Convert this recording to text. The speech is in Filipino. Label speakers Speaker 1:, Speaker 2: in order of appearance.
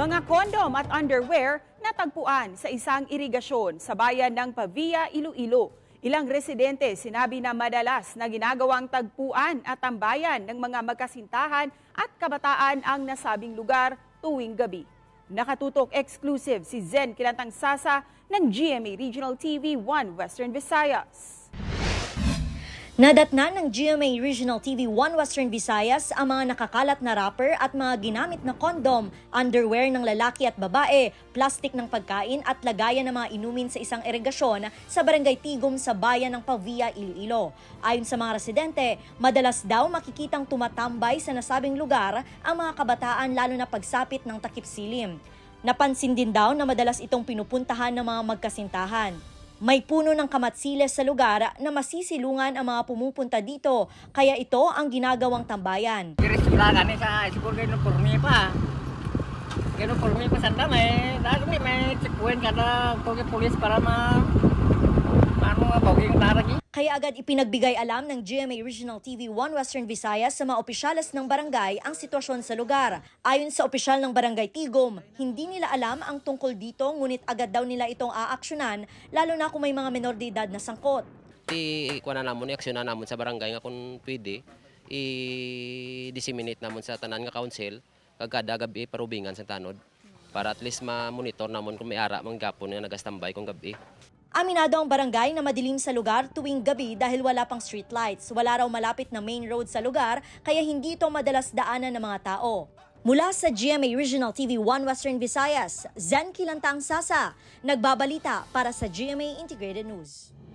Speaker 1: Mga kondom at underwear natagpuan sa isang irigasyon sa bayan ng Pavia, Iloilo. Ilang residente sinabi na madalas na ginagawang tagpuan at tambayan ng mga magkasintahan at kabataan ang nasabing lugar tuwing gabi. Nakatutok exclusive si Zen Kilantang Sasa ng GMA
Speaker 2: Regional TV 1 Western
Speaker 1: Visayas.
Speaker 2: Nadatna ng GMA Regional TV 1 Western Visayas ang mga nakakalat na wrapper at mga ginamit na kondom, underwear ng lalaki at babae, plastik ng pagkain at lagayan ng mga inumin sa isang irigasyon sa Barangay Tigom sa bayan ng Pavia, Iloilo. Ayon sa mga residente, madalas daw makikitang tumatambay sa nasabing lugar ang mga kabataan lalo na pagsapit ng takip silim. Napansin din daw na madalas itong pinupuntahan ng mga magkasintahan. May puno ng kamatsiles sa lugar na masisilungan ang mga pumupunta dito, kaya ito ang ginagawang tambayan. Wala kami sa siguro kayo ng kurmi pa. Kayo ng kurmi pa sanda may, dahil may may tsikuin kada kuki pulis para ma, ano, bawaging taragi. Kaya agad ipinagbigay alam ng GMA Regional TV 1 Western Visayas sa mga opisyalas ng barangay ang sitwasyon sa lugar. Ayon sa opisyal ng barangay Tigom, hindi nila alam ang tungkol dito ngunit agad daw nila itong aaksyonan lalo na kung may mga menor de edad na sangkot.
Speaker 3: Ikuha na namun, iaksyonan namun sa barangay nga kung pwede, i-disseminate namun sa tanan nga council kagkada gabi parubingan sa tanod para at least ma-monitor naman kung may ara mang gapon nga nagastambay kung gabi.
Speaker 2: Aminado ang barangay na madilim sa lugar tuwing gabi dahil wala pang street lights. Wala raw malapit na main road sa lugar kaya hindi ito madalas daanan ng mga tao. Mula sa GMA Regional TV 1 Western Visayas, Zen Kilantang Sasa, nagbabalita para sa GMA Integrated News.